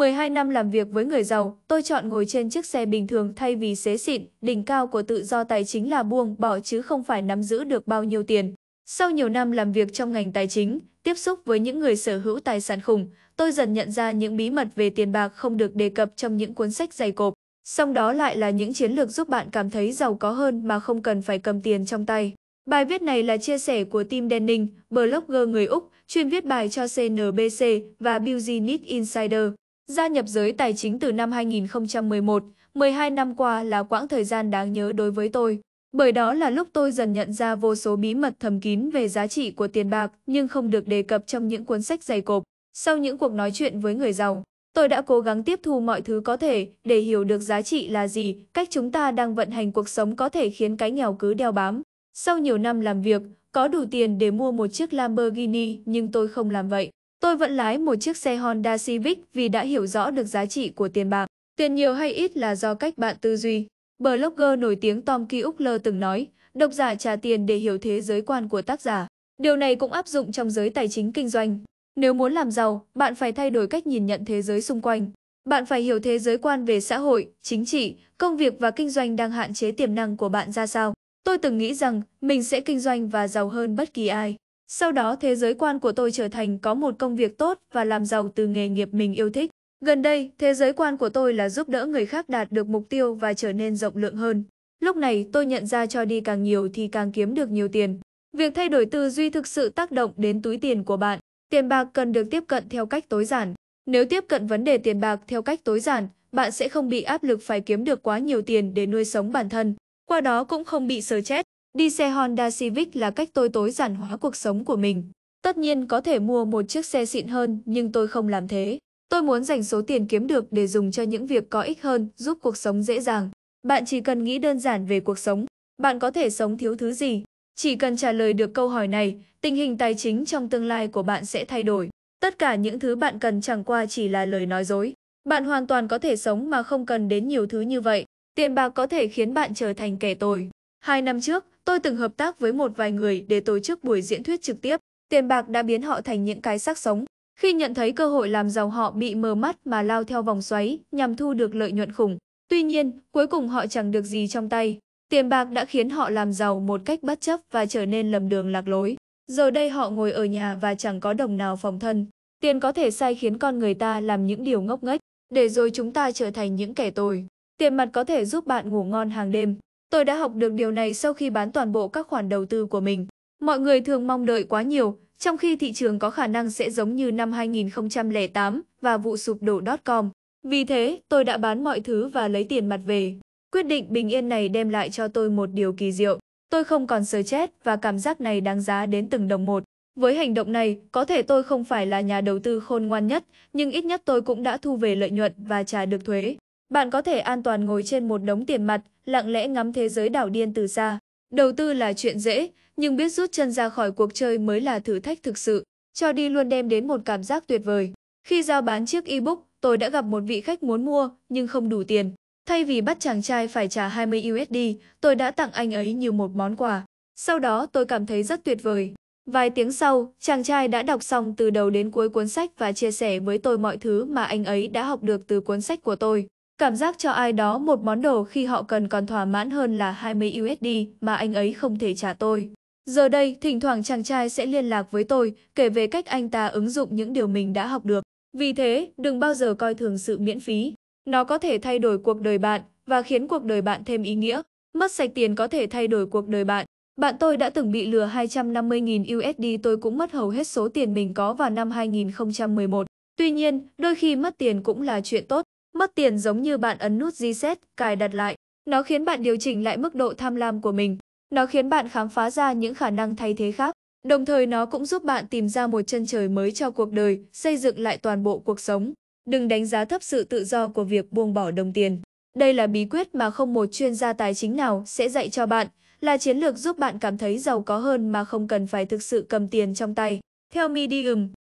12 năm làm việc với người giàu, tôi chọn ngồi trên chiếc xe bình thường thay vì xế xịn, đỉnh cao của tự do tài chính là buông bỏ chứ không phải nắm giữ được bao nhiêu tiền. Sau nhiều năm làm việc trong ngành tài chính, tiếp xúc với những người sở hữu tài sản khủng, tôi dần nhận ra những bí mật về tiền bạc không được đề cập trong những cuốn sách dày cộp. Song đó lại là những chiến lược giúp bạn cảm thấy giàu có hơn mà không cần phải cầm tiền trong tay. Bài viết này là chia sẻ của Tim Denning, blogger người Úc, chuyên viết bài cho CNBC và Business Insider. Gia nhập giới tài chính từ năm 2011, 12 năm qua là quãng thời gian đáng nhớ đối với tôi. Bởi đó là lúc tôi dần nhận ra vô số bí mật thầm kín về giá trị của tiền bạc nhưng không được đề cập trong những cuốn sách dày cộp. Sau những cuộc nói chuyện với người giàu, tôi đã cố gắng tiếp thu mọi thứ có thể để hiểu được giá trị là gì, cách chúng ta đang vận hành cuộc sống có thể khiến cái nghèo cứ đeo bám. Sau nhiều năm làm việc, có đủ tiền để mua một chiếc Lamborghini nhưng tôi không làm vậy. Tôi vẫn lái một chiếc xe Honda Civic vì đã hiểu rõ được giá trị của tiền bạc. Tiền nhiều hay ít là do cách bạn tư duy. Blogger nổi tiếng Tom Kiukler từng nói, độc giả trả tiền để hiểu thế giới quan của tác giả. Điều này cũng áp dụng trong giới tài chính kinh doanh. Nếu muốn làm giàu, bạn phải thay đổi cách nhìn nhận thế giới xung quanh. Bạn phải hiểu thế giới quan về xã hội, chính trị, công việc và kinh doanh đang hạn chế tiềm năng của bạn ra sao. Tôi từng nghĩ rằng mình sẽ kinh doanh và giàu hơn bất kỳ ai. Sau đó thế giới quan của tôi trở thành có một công việc tốt và làm giàu từ nghề nghiệp mình yêu thích. Gần đây, thế giới quan của tôi là giúp đỡ người khác đạt được mục tiêu và trở nên rộng lượng hơn. Lúc này, tôi nhận ra cho đi càng nhiều thì càng kiếm được nhiều tiền. Việc thay đổi tư duy thực sự tác động đến túi tiền của bạn. Tiền bạc cần được tiếp cận theo cách tối giản. Nếu tiếp cận vấn đề tiền bạc theo cách tối giản, bạn sẽ không bị áp lực phải kiếm được quá nhiều tiền để nuôi sống bản thân, qua đó cũng không bị sờ chết. Đi xe Honda Civic là cách tôi tối giản hóa cuộc sống của mình. Tất nhiên có thể mua một chiếc xe xịn hơn nhưng tôi không làm thế. Tôi muốn dành số tiền kiếm được để dùng cho những việc có ích hơn, giúp cuộc sống dễ dàng. Bạn chỉ cần nghĩ đơn giản về cuộc sống. Bạn có thể sống thiếu thứ gì? Chỉ cần trả lời được câu hỏi này, tình hình tài chính trong tương lai của bạn sẽ thay đổi. Tất cả những thứ bạn cần chẳng qua chỉ là lời nói dối. Bạn hoàn toàn có thể sống mà không cần đến nhiều thứ như vậy. Tiền bạc có thể khiến bạn trở thành kẻ tồi. Hai năm trước, tôi từng hợp tác với một vài người để tổ chức buổi diễn thuyết trực tiếp. Tiền bạc đã biến họ thành những cái xác sống. Khi nhận thấy cơ hội làm giàu họ bị mờ mắt mà lao theo vòng xoáy nhằm thu được lợi nhuận khủng. Tuy nhiên, cuối cùng họ chẳng được gì trong tay. Tiền bạc đã khiến họ làm giàu một cách bất chấp và trở nên lầm đường lạc lối. Giờ đây họ ngồi ở nhà và chẳng có đồng nào phòng thân. Tiền có thể sai khiến con người ta làm những điều ngốc nghếch, để rồi chúng ta trở thành những kẻ tồi. Tiền mặt có thể giúp bạn ngủ ngon hàng đêm, Tôi đã học được điều này sau khi bán toàn bộ các khoản đầu tư của mình. Mọi người thường mong đợi quá nhiều, trong khi thị trường có khả năng sẽ giống như năm 2008 và vụ sụp đổ dot-com. Vì thế, tôi đã bán mọi thứ và lấy tiền mặt về. Quyết định bình yên này đem lại cho tôi một điều kỳ diệu. Tôi không còn sờ chết và cảm giác này đáng giá đến từng đồng một. Với hành động này, có thể tôi không phải là nhà đầu tư khôn ngoan nhất, nhưng ít nhất tôi cũng đã thu về lợi nhuận và trả được thuế. Bạn có thể an toàn ngồi trên một đống tiền mặt, lặng lẽ ngắm thế giới đảo điên từ xa. Đầu tư là chuyện dễ, nhưng biết rút chân ra khỏi cuộc chơi mới là thử thách thực sự. Cho đi luôn đem đến một cảm giác tuyệt vời. Khi giao bán chiếc ebook, tôi đã gặp một vị khách muốn mua nhưng không đủ tiền. Thay vì bắt chàng trai phải trả 20 USD, tôi đã tặng anh ấy như một món quà. Sau đó tôi cảm thấy rất tuyệt vời. Vài tiếng sau, chàng trai đã đọc xong từ đầu đến cuối cuốn sách và chia sẻ với tôi mọi thứ mà anh ấy đã học được từ cuốn sách của tôi. Cảm giác cho ai đó một món đồ khi họ cần còn thỏa mãn hơn là 20 USD mà anh ấy không thể trả tôi. Giờ đây, thỉnh thoảng chàng trai sẽ liên lạc với tôi, kể về cách anh ta ứng dụng những điều mình đã học được. Vì thế, đừng bao giờ coi thường sự miễn phí. Nó có thể thay đổi cuộc đời bạn và khiến cuộc đời bạn thêm ý nghĩa. Mất sạch tiền có thể thay đổi cuộc đời bạn. Bạn tôi đã từng bị lừa 250.000 USD tôi cũng mất hầu hết số tiền mình có vào năm 2011. Tuy nhiên, đôi khi mất tiền cũng là chuyện tốt. Mất tiền giống như bạn ấn nút reset, cài đặt lại. Nó khiến bạn điều chỉnh lại mức độ tham lam của mình. Nó khiến bạn khám phá ra những khả năng thay thế khác. Đồng thời nó cũng giúp bạn tìm ra một chân trời mới cho cuộc đời, xây dựng lại toàn bộ cuộc sống. Đừng đánh giá thấp sự tự do của việc buông bỏ đồng tiền. Đây là bí quyết mà không một chuyên gia tài chính nào sẽ dạy cho bạn, là chiến lược giúp bạn cảm thấy giàu có hơn mà không cần phải thực sự cầm tiền trong tay. Theo Medium,